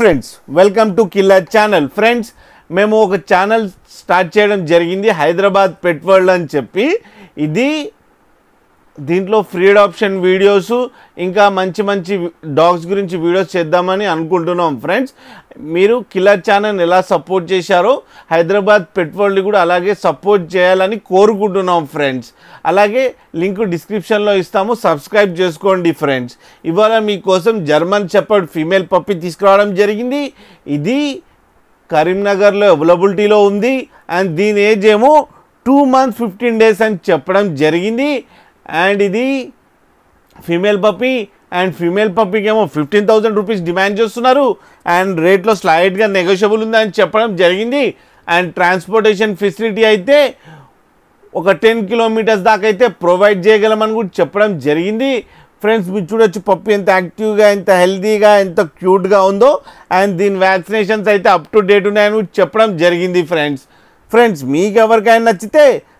friends welcome to killer channel friends మేము ఒక channel start చేయడం జరిగింది హైదరాబాద్ పెట్ వరల్డ్ అని చెప్పి ఇది దీంట్లో ఫ్రీడ్ ఆప్షన్ వీడియోస్ ఇంకా మంచి మంచి డాగ్స్ గురించి వీడియోస్ చేద్దామని అనుకుంటున్నాం ఫ్రెండ్స్ మీరు కిలర్ ఛానల్ ఎలా సపోర్ట్ చేశారో హైదరాబాద్ పెట్ వరల్డ్ కూడా అలాగే సపోర్ట్ చేయాలని కోరుకుంటున్నాం ఫ్రెండ్స్ అలాగే లింక్ డిస్క్రిప్షన్లో ఇస్తాము సబ్స్క్రైబ్ చేసుకోండి ఫ్రెండ్స్ ఇవాళ మీకోసం జర్మన్ చెప్పర్డ్ ఫీమేల్ పప్పి తీసుకురావడం జరిగింది ఇది కరీంనగర్లో అవైలబిలిటీలో ఉంది అండ్ దీని ఏజ్ ఏమో టూ మంత్స్ ఫిఫ్టీన్ డేస్ అని చెప్పడం జరిగింది అండ్ ఇది ఫీమేల్ పప్పీ అండ్ ఫీమేల్ పప్పీకి ఏమో ఫిఫ్టీన్ థౌజండ్ రూపీస్ డిమాండ్ చేస్తున్నారు అండ్ రేట్లో స్లైడ్గా నెగోషియబుల్ ఉందని చెప్పడం జరిగింది అండ్ ట్రాన్స్పోర్టేషన్ ఫెసిలిటీ అయితే ఒక టెన్ కిలోమీటర్స్ దాకా అయితే ప్రొవైడ్ చేయగలమని కూడా చెప్పడం జరిగింది ఫ్రెండ్స్ మీరు చూడొచ్చు పప్పు ఎంత యాక్టివ్గా ఎంత హెల్తీగా ఎంత క్యూట్గా ఉందో అండ్ దీని వ్యాక్సినేషన్స్ అయితే అప్ టు డేట్ ఉన్నాయని చెప్పడం జరిగింది ఫ్రెండ్స్ ఫ్రెండ్స్ మీకు ఎవరికైనా నచ్చితే